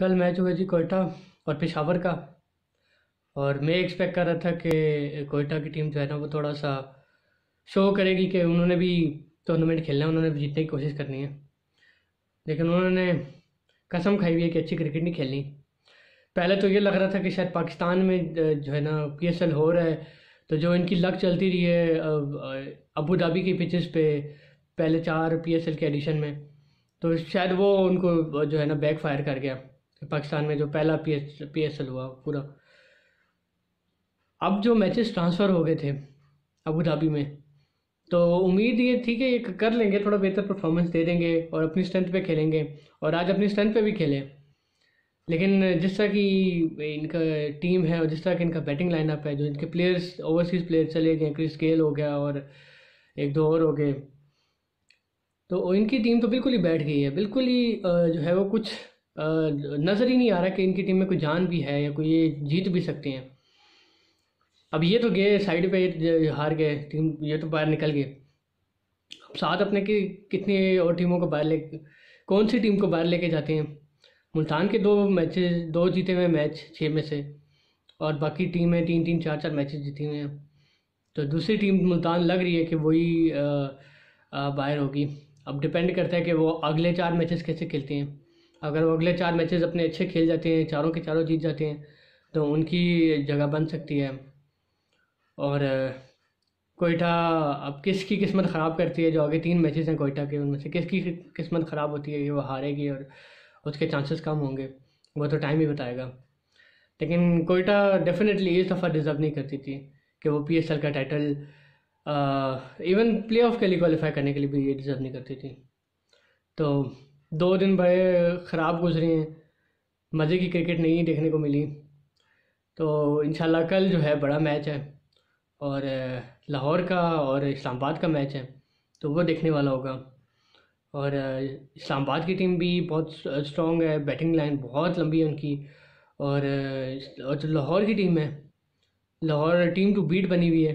कल मैच हुआ जी कोयटा और पेशावर का और मैं एक्सपेक्ट कर रहा था कि कोयटा की टीम जो है ना वो थोड़ा सा शो करेगी कि उन्होंने भी टूर्नामेंट खेलना है उन्होंने भी जीतने की कोशिश करनी है लेकिन उन्होंने कसम खाई हुई है कि अच्छी क्रिकेट नहीं खेलनी पहले तो ये लग रहा था कि शायद पाकिस्तान में जो है ना पी हो रहा है तो जो इनकी लक चलती रही है अबू धाबी की पिचेस पे पहले चार पी के एडिशन में तो शायद वो उनको जो है ना बैक फायर कर गया पाकिस्तान में जो पहला P S P S L हुआ पूरा अब जो मैचेस ट्रांसफ़र हो गए थे अबू धाबी में तो उम्मीद ये थी कि ये कर लेंगे थोड़ा बेहतर परफॉर्मेंस दे देंगे और अपनी स्ट्रेंथ पे खेलेंगे और आज अपनी स्ट्रेंथ पे भी खेले लेकिन जिस तरह की इनका टीम है और जिस तरह की इनका बैटिंग लाइनअप है जो इनके प्लेयर्स ओवरसीज़ प्लेयर चले गए क्रिस गेल हो गया और एक दो और हो गए तो इनकी टीम तो बिल्कुल ही बैठ गई है बिल्कुल ही जो है वो कुछ नज़र ही नहीं आ रहा कि इनकी टीम में कोई जान भी है या कोई ये जीत भी सकते हैं अब ये तो गए साइड पे हार गए टीम ये तो बाहर निकल गए अब साथ अपने की कितनी और टीमों को बाहर ले कौन सी टीम को बाहर लेके जाते हैं मुल्तान के दो मैच दो जीते हुए मैच छः में से और बाकी टीमें तीन तीन चार चार मैचेस जीती हुई हैं तो दूसरी टीम मुल्तान लग रही है कि वही बाहर होगी अब डिपेंड करता है कि वो अगले चार मैचेस कैसे खेलते हैं अगर वो अगले चार मैचेस अपने अच्छे खेल जाते हैं चारों के चारों जीत जाते हैं तो उनकी जगह बन सकती है और कोयटा अब किसकी किस्मत ख़राब करती है जो आगे तीन मैचेस हैं कोयटा के उनमें से किसकी किस्मत ख़राब होती है कि वो हारेगी और उसके चांसेस कम होंगे वो तो टाइम ही बताएगा लेकिन कोयटा डेफिनेटली इस दफ़ा डिज़र्व नहीं करती थी कि वो पी का टाइटल इवन प्ले ऑफ के लिए क्वालिफाई करने के लिए भी ये डिज़र्व नहीं करती थी तो दो दिन भाई ख़राब गुजरे हैं मज़े की क्रिकेट नहीं देखने को मिली तो इन कल जो है बड़ा मैच है और लाहौर का और इस्लामाबाद का मैच है तो वो देखने वाला होगा और इस्लामाबाद की टीम भी बहुत स्ट्रॉन्ग है बैटिंग लाइन बहुत लंबी है उनकी और जो लाहौर की टीम है लाहौर टीम टू बीट बनी हुई है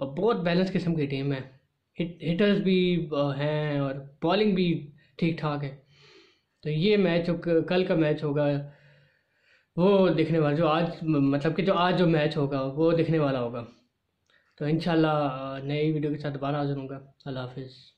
और बहुत बैलेंस किस्म की टीम है हिट हिटर्स भी हैं और बॉलिंग भी ठीक ठाक है तो ये मैच कल का मैच होगा वो दिखने वाला जो आज मतलब कि जो आज जो मैच होगा वो दिखने वाला होगा तो इन नई वीडियो के साथ दोबारा हाजिर होगा अल्लाह हाफिज़